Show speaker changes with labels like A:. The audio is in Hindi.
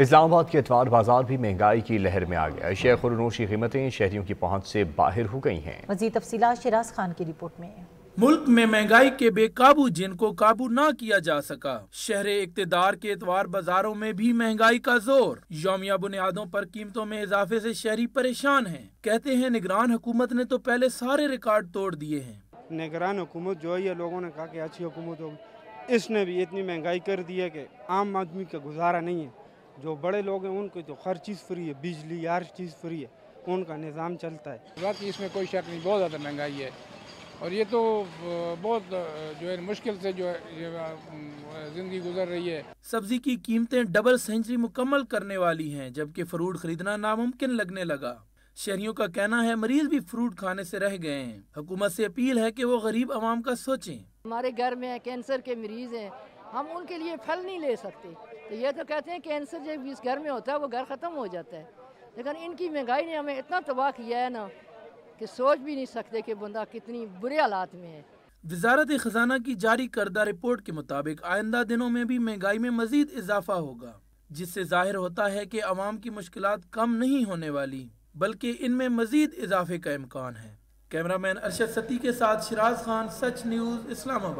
A: इस्लामाबाद के इतवार बाजार भी महंगाई की लहर में आ गया शेयर खुरनोश की कीमतें शहरियों की पहुंच से बाहर हो गई हैं
B: मजीद तफसी शराज खान की रिपोर्ट में
A: मुल्क में महंगाई के बेकाबू जिनको काबू ना किया जा सका शहर इकतदार के इतवार बाजारों में भी महंगाई का जोर योमिया बुनियादों पर कीमतों में इजाफे से शहरी परेशान हैं कहते
C: हैं निगरान हुकूमत ने तो पहले सारे रिकॉर्ड तोड़ दिए हैं निगरान हुकूमत जो है लोगों ने कहा कि अच्छी हुकूमत होगी इसने भी इतनी महंगाई कर दी है कि आम आदमी का गुजारा नहीं है जो बड़े लोग हैं उनको तो हर चीज़ फ्री है बिजली हर चीज़ फ्री है उनका निज़ाम चलता है बाकी इसमें कोई शक नहीं बहुत ज़्यादा महंगाई है और ये तो बहुत
D: जो है मुश्किल से जो है ज़िंदगी गुजर रही है सब्जी की कीमतें डबल
A: सेंचुरी मुकम्मल करने वाली हैं जबकि फ्रूट खरीदना नामुमकिन लगने लगा शहरियों का कहना है मरीज भी फ्रूट खाने से रह गए हैं हुकूमत से अपील है कि वो गरीब आवाम का सोचें
E: हमारे घर में कैंसर के मरीज हैं हम उनके लिए फल नहीं ले सकते तो ये तो कहते हैं कैंसर जब इस घर में होता है वो घर ख़त्म हो जाता है लेकिन इनकी महंगाई ने हमें इतना तबाह किया है ना कि सोच भी नहीं सकते कि बंदा कितनी बुरे हालात में है
A: वजारत खजाना की जारी करदा रिपोर्ट के मुताबिक आइंदा दिनों में भी महंगाई में मजीद इजाफा होगा जिससे जाहिर होता है कि आवाम की मुश्किल कम नहीं होने वाली बल्कि इनमें मजीद इजाफे का इम्कान है कैमरा मैन अरशद सती के साथ शिराज खान सच न्यूज़ इस्लामाबाद